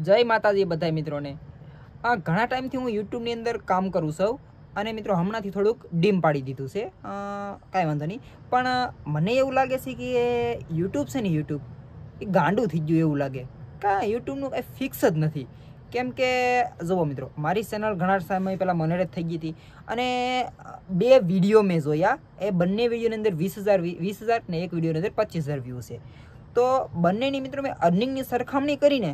જય માતાજી બધા મિત્રોને આ ઘણા ટાઈમથી હું યુટ્યુબની અંદર કામ કરું છું અને મિત્રો હમણાંથી થોડુંક ડીમ પાડી દીધું છે કાંઈ વાંધો નહીં પણ મને એવું લાગે છે કે યુટ્યુબ છે ને યુટ્યુબ એ ગાંડું થઈ ગયું એવું લાગે કાં યુટ્યુબનું કંઈ ફિક્સ જ નથી કેમ કે જુઓ મિત્રો મારી ચેનલ ઘણા સમય પહેલાં મોનેટાઇઝ થઈ ગઈ હતી અને બે વિડીયો મેં જોયા એ બંને વિડીયોની અંદર વીસ હજાર વીસ હજાર ને એક વિડીયોની અંદર પચીસ હજાર વ્યૂ છે તો બંનેની મિત્રો મેં અર્નિંગની સરખામણી કરીને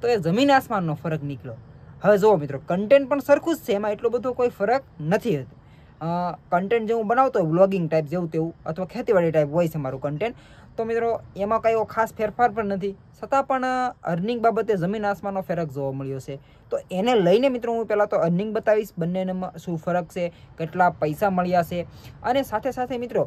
તો એ જમીન આસમાનનો ફરક નીકળ્યો હવે જુઓ મિત્રો કન્ટેન્ટ પણ સરખું જ છે એમાં એટલો બધો કોઈ ફરક નથી હોતો કન્ટેન્ટ જેવું બનાવતો હોય બ્લોગિંગ ટાઈપ જેવું તેવું અથવા ખેતીવાડી ટાઈપ હોય છે મારું કન્ટેન્ટ તો મિત્રો એમાં કાંઈ ખાસ ફેરફાર પણ નથી છતાં પણ અર્નિંગ બાબતે જમીન આસમાનનો ફરક જોવા મળ્યો છે તો એને લઈને મિત્રો હું પહેલાં તો અર્નિંગ બતાવીશ બંનેમાં શું ફરક છે કેટલા પૈસા મળ્યા છે અને સાથે સાથે મિત્રો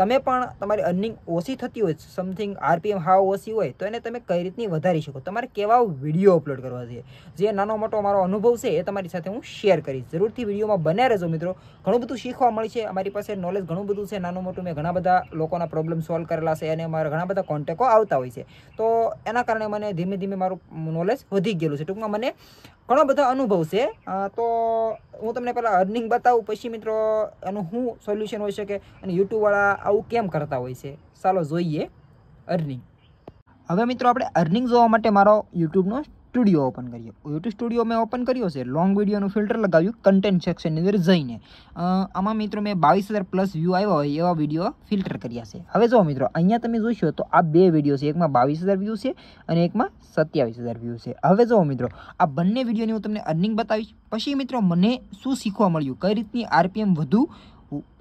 તમે પણ તમારી અર્નિંગ ઓછી થતી હોય સમથિંગ આરપીએમ હાવ ઓછી હોય તો એને તમે કઈ રીતની વધારી શકો તમારે કેવા વિડીયો અપલોડ કરવા છે જે નાનો મોટો મારો અનુભવ છે એ તમારી સાથે હું શેર કરીશ જરૂરથી વિડીયોમાં બન્યા રહેજો મિત્રો ઘણું બધું શીખવા મળે છે અમારી પાસે નોલેજ ઘણું બધું છે નાનું મોટું મેં ઘણા બધા લોકોના પ્રોબ્લેમ સોલ્વ કરેલા છે અને મારા ઘણા બધા કોન્ટેકો આવતા હોય છે તો એના કારણે મને ધીમે ધીમે મારું નોલેજ વધી ગયેલું છે ટૂંકમાં મને ઘણો બધો અનુભવ છે તો હું તમને પહેલાં અર્નિંગ બતાવું પછી મિત્રો એનું શું સોલ્યુશન હોઈ શકે અને યુટ્યુબવાળા આવું કેમ કરતા હોય છે ચાલો જોઈએ અર્નિંગ હવે મિત્રો આપણે અર્નિંગ જોવા માટે મારો યુટ્યુબનો સ્ટુડિયો ઓપન કરીએ યુટ્યુબ સ્ટુડિયો મેં ઓપન કર્યો છે લોંગ વિડીયોનું ફિલ્ટર લગાવ્યું કન્ટેન્ટ સેક્શનની અંદર જઈને આમાં મિત્રો મેં બાવીસ હજાર પ્લસ વ્યૂ આવ્યા હોય એવા વિડીયો ફિલ્ટર કર્યા છે હવે જો મિત્રો અહીંયા તમે જોઈશો તો આ બે વિડીયો છે એકમાં બાવીસ હજાર વ્યૂ છે અને એકમાં સત્યાવીસ હજાર વ્યૂ છે હવે જો મિત્રો આ બંને વિડીયોની હું તમને અર્નિંગ બતાવીશ પછી મિત્રો મને શું શીખવા મળ્યું કઈ રીતની આરપીએમ વધુ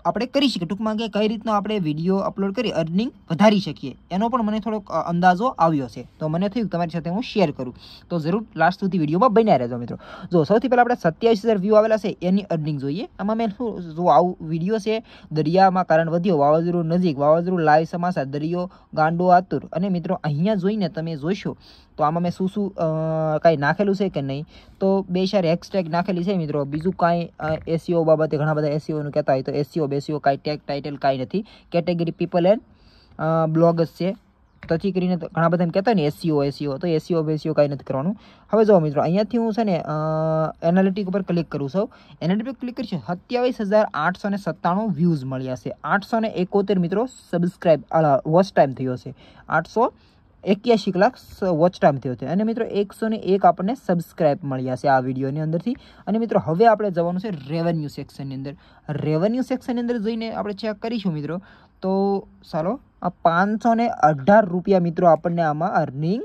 આપણે કરી શકીએ ટૂંકમાં કે કઈ રીતનો આપણે વિડીયો અપલોડ કરી અર્નિંગ વધારી શકીએ એનો પણ મને થોડોક અંદાજો આવ્યો છે તો મને થયું તમારી સાથે હું શેર કરું તો જરૂર લાસ્ટ સુધી વિડીયોમાં બન્યા રહેજો મિત્રો જો સૌથી પહેલાં આપણે સત્યાવીસ હજાર વ્યૂ આવેલા છે એની અર્નિંગ જોઈએ આમાં મેં શું જો આવું વિડીયો છે દરિયામાં કારણ વધ્યો વાવાઝોડું નજીક વાવાઝોડું લાઈવ સમાસા દરિયો ગાંડો આતુર અને મિત્રો અહીંયા જોઈને તમે જોઈશો તો આમાં મેં શું શું કાંઈ નાખેલું છે કે નહીં તો બે ચાર હેક્સટેગ નાખેલી છે મિત્રો બીજું કાંઈ એસીઓ બાબતે ઘણા બધા એસીઓનું કહેતા હોય તો એસીઓ બે રેશિયો કાંઈ ટેક ટાઇટલ કાંઈ નથી કેટેગરી પીપલ એન્ડ બ્લોગર્સ છે પછી કરીને ઘણા બધા એમ કહેતા ને એસીઓ એસીઓ તો એસીઓ બેસીઓ કાંઈ નથી કરવાનું હવે જોવો મિત્રો અહીંયાથી હું છે ને એનાલિટિક ઉપર ક્લિક કરું છું એનાલિટિક પર ક્લિક કરીશું સત્યાવીસ હજાર આઠસો ને સત્તાણું વ્યૂઝ મળ્યા છે આઠસો ને એકોતેર મિત્રો સબસ્ક્રાઈબ વોચ ટાઈમ થયો છે આઠસો એક્યાસી કલાક વોચ ટાઈમ થયો છે અને મિત્રો એકસો ને એક આપણને સબસ્ક્રાઇબ મળ્યા છે આ વિડીયોની અંદરથી અને મિત્રો હવે આપણે જવાનું છે રેવન્યુ સેક્શનની અંદર રેવન્યુ સેક્શનની અંદર જઈને આપણે ચેક કરીશું મિત્રો તો ચાલો આ પાંચસો ને અઢાર રૂપિયા મિત્રો આપણને આમાં અર્નિંગ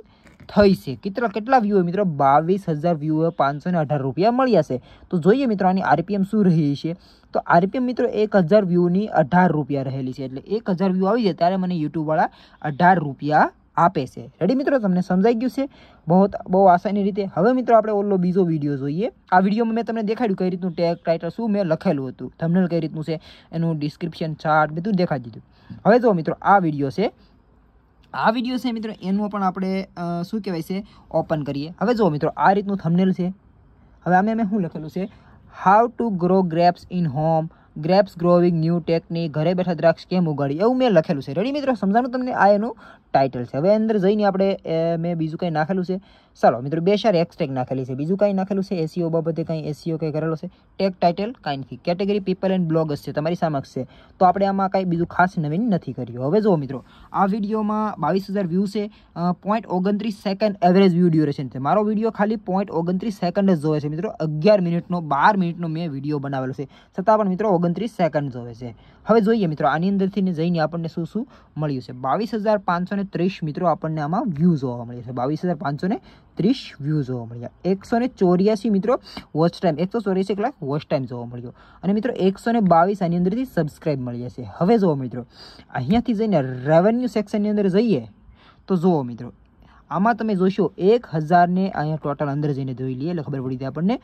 થઈ છે કેટલા કેટલા વ્યૂ મિત્રો બાવીસ હજાર વ્યૂ પાંચસો ને અઢાર રૂપિયા મળ્યા છે તો જોઈએ મિત્રો આની આરપીએમ શું રહી છે તો આરપીએમ મિત્રો એક હજાર વ્યૂની અઢાર રૂપિયા રહેલી છે એટલે એક હજાર વ્યૂ આવી જાય ત્યારે મને યુટ્યુબવાળા અઢાર રૂપિયા આપે છે રેડી મિત્રો તમને સમજાઈ ગયું છે બહુ બહુ આસાની રીતે હવે મિત્રો આપણે ઓલો બીજો વિડીયો જોઈએ આ વિડીયોમાં મેં તમને દેખાડ્યું કઈ રીતનું ટેગ ટાઇટલ શું મેં લખેલું હતું થમનેલ કઈ રીતનું છે એનું ડિસ્ક્રિપ્શન ચાર્ટ બધું દેખાડી દીધું હવે જો મિત્રો આ વિડીયો છે આ વિડીયો છે મિત્રો એનું પણ આપણે શું કહેવાય છે ઓપન કરીએ હવે જુઓ મિત્રો આ રીતનું થમનેલ છે હવે આમે મેં શું લખેલું છે how to grow grapes in home grapes growing new ટેકની ઘરે બેઠા દ્રાક્ષ કેમ ઉગાડી એવું મેં લખેલું છે રેડી મિત્રો સમજાણું તમને આ એનું ટાઇટલ છે હવે અંદર જઈને આપણે મેં બીજું કંઈ નાખેલું છે ચાલો મિત્રો બે ચાર એક્સટેક નાખેલી છે બીજું કંઈ નાખેલું છે એસીઓ e બાબતે કંઈ એસીઓ e કંઈ કરેલો છે ટેક ટાઇટલ કાંઈ કેટેગરી પીપલ એન્ડ બ્લોગર્સ છે તમારી સમક્ષ છે તો આપણે આમાં કાંઈ બીજું ખાસ નવીન નથી કર્યું હવે જુઓ મિત્રો આ વિડીયોમાં બાવીસ હજાર વ્યૂ છે પોઈન્ટ ઓગણત્રીસ સેકન્ડ એવરેજ વ્યૂ ડ્યુરેશન છે મારો વિડીયો ખાલી પોઈન્ટ ઓગણત્રીસ સેકન્ડ જ જોવે છે મિત્રો અગિયાર મિનિટનો બાર મિનિટનો મેં વિડીયો બનાવેલો છે છતાં પણ મિત્રો ઓગણત્રીસ સેકન્ડ જોવે છે હવે જોઈએ મિત્રો આની અંદરથી જઈને આપણને શું શું મળ્યું છે બાવીસ હજાર પાંચસો ને ત્રીસ મિત્રો આપણને આમાં વ્યૂ જોવા મળ્યું છે બાવીસ હજાર પાંચસો ને ત્રીસ વ્યૂ જોવા મળ્યા એકસો ને ચોર્યાસી મિત્રો વોચ ટાઈમ એકસો ચોર્યાસી કલાક વોચ ટાઈમ જોવા મળ્યો અને મિત્રો એકસો ને બાવીસ આની અંદરથી સબસ્ક્રાઈબ મળી જશે હવે જુઓ મિત્રો અહીંયાથી જઈને રેવન્યુ સેક્શનની અંદર જઈએ તો જુઓ મિત્રો આમાં તમે જોશો એક હજારને અહીંયા ટોટલ અંદર જઈને જોઈ લઈએ એટલે ખબર પડી જાય આપણને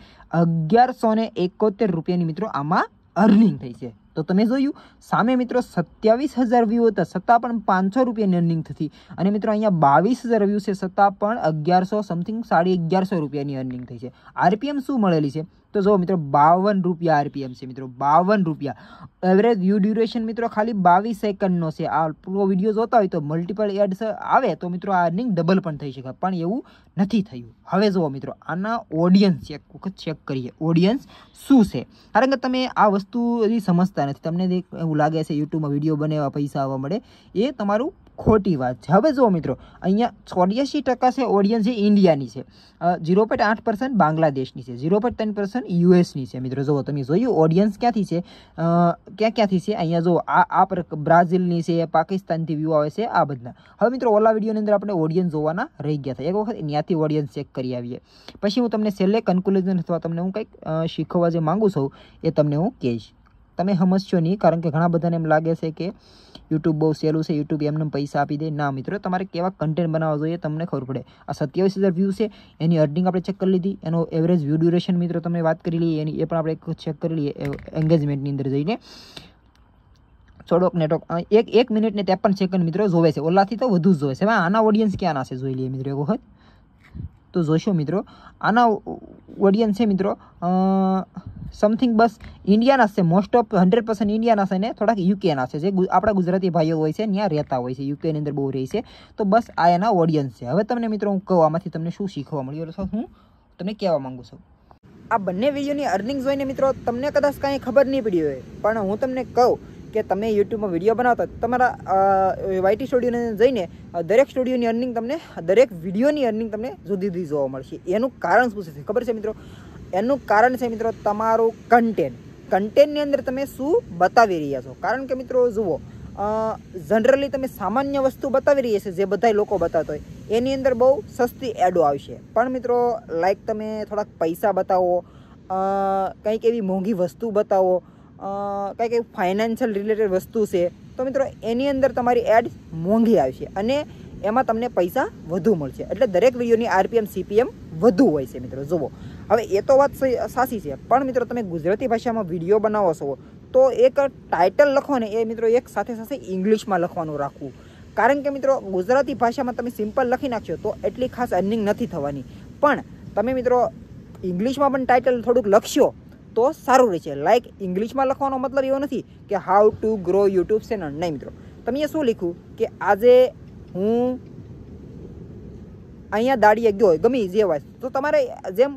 અગિયારસો ને એકોતેર રૂપિયાની મિત્રો આમાં અર્નિંગ થઈ છે તો તમે જોયું સામે મિત્રો સત્યાવીસ હજાર વ્યૂ હતા છતાં પણ પાંચસો રૂપિયાની અર્નિંગ થતી અને મિત્રો અહીંયા બાવીસ હજાર વ્યૂ છે છતાં પણ અગિયારસો સમથિંગ સાડી અગિયારસો રૂપિયાની અર્નિંગ થઈ છે આરપીએમ શું મળેલી છે તો જો મિત્રો બાવન રૂપિયા આરપીએમ છે મિત્રો બાવન રૂપિયા એવરેજ વ્યૂ ડ્યુરેશન મિત્રો ખાલી બાવીસ સેકન્ડનો છે આ પૂરો વિડીયો જોતા હોય તો મલ્ટિપલ એડ્સ આવે તો મિત્રો આ અર્નિંગ ડબલ પણ થઈ શકે પણ એવું નથી થયું હવે જુઓ મિત્રો આના ઓડિયન્સ ચેક વખત ચેક કરીએ ઓડિયન્સ શું છે કારણ કે તમે આ વસ્તુ સમજતા નથી તમને એવું લાગે છે યુટ્યુબમાં વિડીયો બને પૈસા આવવા મળે એ તમારું ખોટી વાત હવે જો મિત્રો અહીંયા 88% સે ઓડિયન્સ ઇન્ડિયાની છે 0.8% બાંગ્લાદેશની છે 0.3% યુએસની છે મિત્રો જો તમે જોયું ઓડિયન્સ ક્યાંથી છે અ ક્યાં ક્યાંથી છે અહીંયા જો આ આ બ્રાઝિલની છે પાકિસ્તાનથી view આવે છે આ બધું હવે મિત્રો ઓલા વિડિયો ની અંદર આપણે ઓડિયન્સ જોવાના રહી ગયા હતા એક વખત અહીંયાથી ઓડિયન્સ ચેક કરી આવીએ પછી હું તમને સેલે કન્ક્લુઝન થા તમે હું કઈ શીખવા જે માંગો છો એ તમને હું કેશ તમે સમજશો નહીં કારણ કે ઘણા બધાને એમ લાગે છે કે યુટ્યુબ બહુ સહેલું છે યુટ્યુબ એમને પૈસા આપી દે ના મિત્રો તમારે કેવા કન્ટેન્ટ બનાવવા જોઈએ તમને ખબર પડે આ સત્યાવીસ હજાર વ્યૂ છે એની અર્નિંગ આપણે ચેક કરી લીધી એનો એવરેજ વ્યૂ ડ્યુરેશન મિત્રો તમે વાત કરી લઈએ એની એ પણ આપણે ચેક કરી લઈએ એન્ગેજમેન્ટની અંદર જઈને થોડોક નેટવર્ક એક એક મિનિટ મિનિટને ત્રેપન સેકન્ડ મિત્રો જોવે છે ઓલાથી તો વધુ જ જોવે છે આના ઓડિયન્સ ક્યાંના છે જોઈ લઈએ મિત્રો એક વખત તો જોશો મિત્રો આના ઓડિયન્સ છે મિત્રો સમથિંગ બસ ઇન્ડિયાના છે મોસ્ટ ઓફ હંડ્રેડ પર્સન્ટ ઇન્ડિયાના છે ને થોડાક યુકેના છે જે આપણા ગુજરાતી ભાઈઓ હોય છે ત્યાં રહેતા હોય છે યુકેની અંદર બહુ રહે છે તો બસ આ એના ઓડિયન્સ છે હવે તમને મિત્રો હું કહું આમાંથી તમને શું શીખવા મળ્યું અથવા હું તમને કહેવા માગું છું આ બંને વિડીયોની અર્નિંગ જોઈને મિત્રો તમને કદાચ કાંઈ ખબર નહીં પડી હોય પણ હું તમને કહું કે તમે યુટ્યુબમાં વિડીયો બનાવતા તમારા વાયટી સ્ટુડિયોને જઈને દરેક સ્ટુડિયોની અર્નિંગ તમને દરેક વિડીયોની અર્નિંગ તમને જુદી જુદી જોવા મળશે એનું કારણ શું છે ખબર છે મિત્રો એનું કારણ છે મિત્રો તમારું કન્ટેન્ટ કન્ટેન્ટની અંદર તમે શું બતાવી રહ્યા છો કારણ કે મિત્રો જુઓ જનરલી તમે સામાન્ય વસ્તુ બતાવી રહ્યા હશે જે બધા લોકો બતાવતા હોય એની અંદર બહુ સસ્તી એડો આવશે પણ મિત્રો લાઈક તમે થોડાક પૈસા બતાવો કંઈક એવી મોંઘી વસ્તુ બતાવો કંઈ કંઈ ફાઇનાન્શિયલ રિલેટેડ વસ્તુ છે તો મિત્રો એની અંદર તમારી એડ મોંઘી આવશે અને એમાં તમને પૈસા વધુ મળશે એટલે દરેક વિડીયોની આરપીએમ સીપીએમ વધુ હોય છે મિત્રો જુઓ હવે એ તો વાત સાચી છે પણ મિત્રો તમે ગુજરાતી ભાષામાં વિડીયો બનાવો છો તો એક ટાઇટલ લખો ને એ મિત્રો એક સાથે સાથે ઇંગ્લિશમાં લખવાનું રાખવું કારણ કે મિત્રો ગુજરાતી ભાષામાં તમે સિમ્પલ લખી નાખશો તો એટલી ખાસ અર્નિંગ નથી થવાની પણ તમે મિત્રો ઇંગ્લિશમાં પણ ટાઇટલ થોડુંક લખશો તો સારું રહેશે લાઈક ઇંગ્લિશમાં લખવાનો મતલબ એવો નથી કે how to grow YouTube channel નહીં મિત્રો તમે એ શું લખ્યું કે આજે હું અહીંયા દાડીએ ગયો ગમે જે હોય તો તમારે જેમ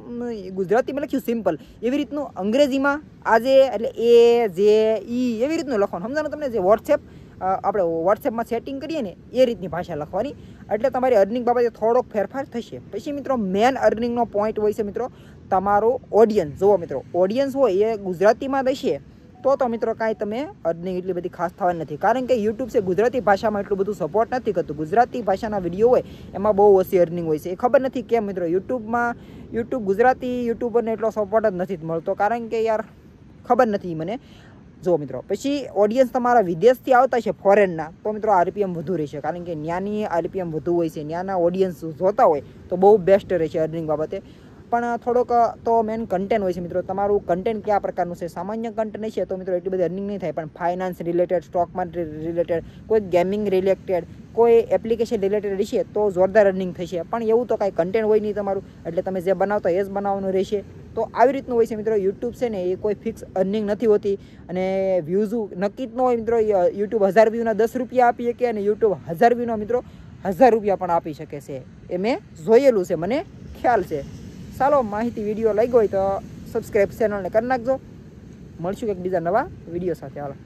ગુજરાતીમાં લખ્યું સિમ્પલ એવી રીતનું અંગ્રેજીમાં આજે એટલે એ જે ઈ એવી રીતનું લખવાનું સમજાણું તમને જે વોટ્સએપ આપણે વોટ્સએપમાં સેટિંગ કરીએ ને એ રીતની ભાષા લખવાની એટલે તમારી અર્નિંગ બાબતે થોડોક ફેરફાર થશે પછી મિત્રો મેન અર્નિંગનો પોઈન્ટ હોય છે મિત્રો તમારો ઓડિયન્સ જુઓ મિત્રો ઓડિયન્સ હોય એ ગુજરાતીમાં દશે તો તો મિત્રો કાંઈ તમે અર્નિંગ એટલી બધી ખાસ થવાની નથી કારણ કે યુટ્યુબ છે ગુજરાતી ભાષામાં એટલું બધું સપોર્ટ નથી કરતું ગુજરાતી ભાષાના વિડીયો હોય એમાં બહુ ઓછી અર્નિંગ હોય છે એ ખબર નથી કેમ મિત્રો યુટ્યુબમાં યુટ્યુબ ગુજરાતી યુટ્યુબરને એટલો સપોર્ટ જ નથી મળતો કારણ કે યાર ખબર નથી મને જો મિત્રો પછી ઓડિયન્સ તમારા વિદેશથી આવતા છે ફોરેનના તો મિત્રો આરપીએમ વધુ રહેશે કારણ કે ન્યાની આરપીએમ વધુ હોય છે ન્યાના ઓડિયન્સ જોતા હોય તો બહુ બેસ્ટ રહેશે અર્નિંગ બાબતે પણ થોડોક તો મેન કન્ટેન્ટ હોય છે મિત્રો તમારું કન્ટેન્ટ કયા પ્રકારનું છે સામાન્ય કન્ટેન્ટ છે તો મિત્રો એટલી બધી અર્નિંગ નહીં થાય પણ finance related stock market related કોઈ ગેમિંગ રિલેટેડ કોઈ એપ્લિકેશન રિલેટેડ છે તો જોરદાર રનિંગ થશે પણ એવું તો કાંઈ કન્ટેન્ટ હોય નહીં તમારું એટલે તમે જે બનાવતા એ જ બનાવવાનું રહેશે તો આવી રીતનું હોય છે મિત્રો યુટ્યુબ છે ને એ કોઈ ફિક્સ અર્નિંગ નથી હોતી અને વ્યૂઝ નક્કી જ ન હોય મિત્રો યુટ્યુબ હજાર વ્યૂના દસ રૂપિયા આપી શકે અને યુટ્યુબ હજાર વ્યૂના મિત્રો હજાર રૂપિયા પણ આપી શકે છે એ મેં જોયેલું છે મને ખ્યાલ છે સારો માહિતી વિડીયો લાગ્યો હોય તો સબસ્ક્રાઈબ ચેનલને કરી નાખજો મળશું કંઈક બીજા નવા વિડીયો સાથે હાલો